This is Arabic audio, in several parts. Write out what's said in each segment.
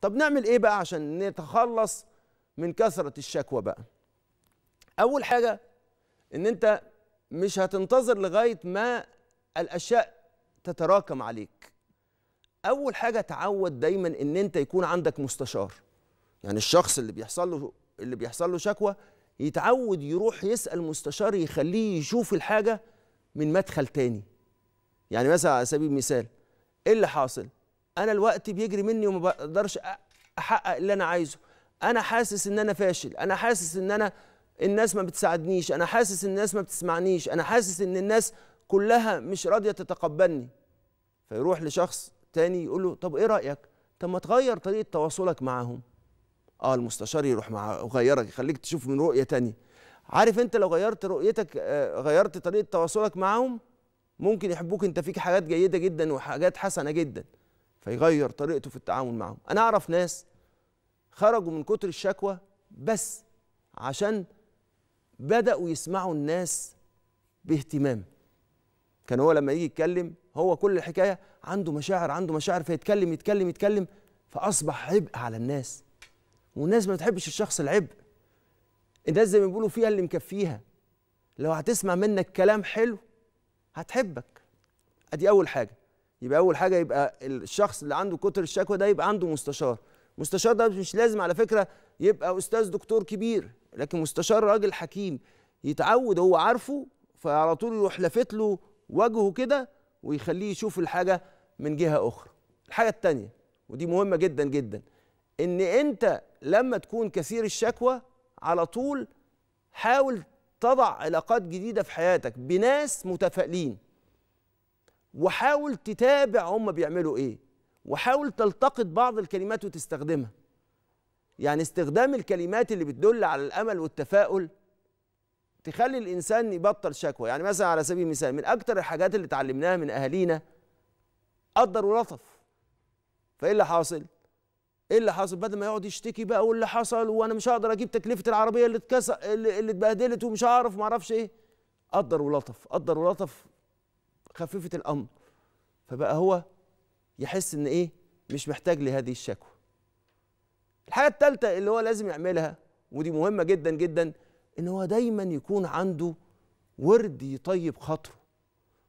طب نعمل ايه بقى عشان نتخلص من كثرة الشكوى بقى اول حاجة ان انت مش هتنتظر لغاية ما الاشياء تتراكم عليك اول حاجة تعود دايما ان انت يكون عندك مستشار يعني الشخص اللي بيحصل له اللي بيحصل له شكوى يتعود يروح يسأل مستشار يخليه يشوف الحاجة من مدخل تاني يعني مثلا على سبيل المثال ايه اللي حاصل انا الوقت بيجري مني وما بقدرش احقق اللي انا عايزه انا حاسس ان انا فاشل انا حاسس ان انا الناس ما بتساعدنيش انا حاسس ان الناس ما بتسمعنيش انا حاسس ان الناس كلها مش راضيه تتقبلني فيروح لشخص تاني يقول له طب ايه رايك طب ما تغير طريقه تواصلك معاهم اه المستشار يروح معاه وغيرك يخليك تشوف من رؤيه تانية عارف انت لو غيرت رؤيتك آه، غيرت طريقه تواصلك معاهم ممكن يحبوك انت فيك حاجات جيده جدا وحاجات حسنه جدا فيغير طريقته في التعامل معهم انا اعرف ناس خرجوا من كتر الشكوى بس عشان بداوا يسمعوا الناس باهتمام كان هو لما يجي يتكلم هو كل الحكايه عنده مشاعر عنده مشاعر فيتكلم يتكلم يتكلم فاصبح عبء على الناس والناس ما بتحبش الشخص العبء الناس زي ما بيقولوا فيها اللي مكفيها لو هتسمع منك كلام حلو هتحبك ادي اول حاجه يبقى اول حاجه يبقى الشخص اللي عنده كتر الشكوى ده يبقى عنده مستشار مستشار ده مش لازم على فكره يبقى استاذ دكتور كبير لكن مستشار راجل حكيم يتعود هو عارفه فعلى طول يروح لافت له وجهه كده ويخليه يشوف الحاجه من جهه اخرى الحاجه الثانيه ودي مهمه جدا جدا ان انت لما تكون كثير الشكوى على طول حاول تضع علاقات جديده في حياتك بناس متفائلين وحاول تتابع هم بيعملوا ايه وحاول تلتقط بعض الكلمات وتستخدمها يعني استخدام الكلمات اللي بتدل على الامل والتفاؤل تخلي الانسان يبطل شكوى يعني مثلا على سبيل المثال من اكتر الحاجات اللي اتعلمناها من اهالينا قدر ولطف فايه اللي حاصل ايه اللي حاصل بدل ما يقعد يشتكي بقى واللي حصل وانا مش هقدر اجيب تكلفه العربيه اللي اتكسر اللي اتبهدلت ومش هعرف ما اعرفش ايه قدر ولطف قدر ولطف خففت الامر فبقى هو يحس ان ايه مش محتاج لهذه الشكوى الحاجه الثالثه اللي هو لازم يعملها ودي مهمه جدا جدا ان هو دايما يكون عنده ورد يطيب خاطره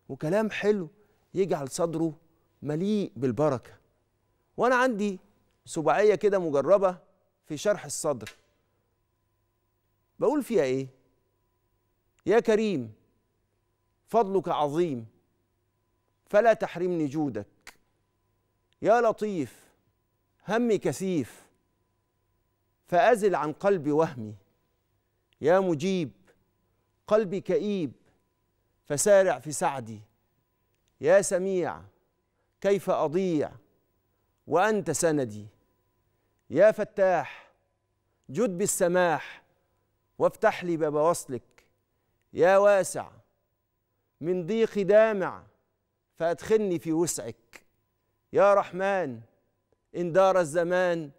وكلام حلو يجعل صدره مليء بالبركه وانا عندي سباعيه كده مجربه في شرح الصدر بقول فيها ايه يا كريم فضلك عظيم فلا تحرمني جودك يا لطيف همي كثيف فأزل عن قلبي وهمي يا مجيب قلبي كئيب فسارع في سعدي يا سميع كيف أضيع وأنت سندي يا فتاح جد بالسماح وافتح لي باب وصلك يا واسع من ضيق دامع فأدخلني في وسعك يا رحمن إن دار الزمان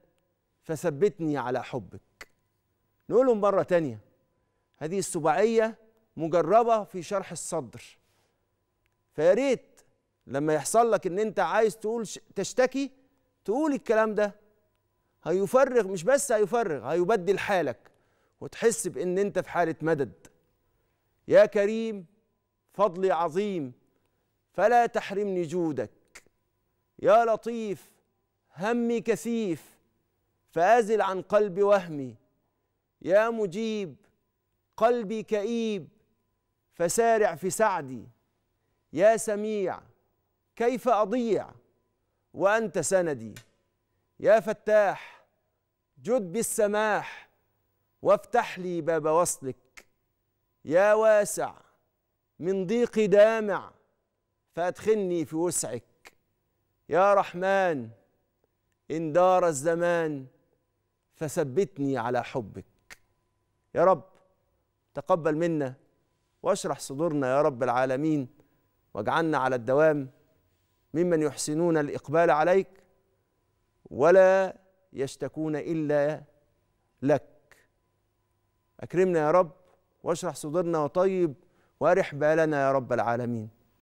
فثبتني على حبك نقولهم مرة تانية هذه السباعية مجربة في شرح الصدر فيا ريت لما يحصل لك ان انت عايز تقول تشتكي تقول الكلام ده هيفرغ مش بس هيفرغ هيبدل حالك وتحس بان انت في حاله مدد يا كريم فضلي عظيم فلا تحرمني جودك يا لطيف همي كثيف فازل عن قلبي وهمي يا مجيب قلبي كئيب فسارع في سعدي يا سميع كيف اضيع وانت سندي يا فتاح جد بالسماح وافتح لي باب وصلك يا واسع من ضيقي دامع فأدخلني في وسعك يا رحمن إن دار الزمان فثبتني على حبك يا رب تقبل منا واشرح صدورنا يا رب العالمين واجعلنا على الدوام ممن يحسنون الإقبال عليك ولا يشتكون إلا لك أكرمنا يا رب واشرح صدورنا وطيب وارح بالنا يا رب العالمين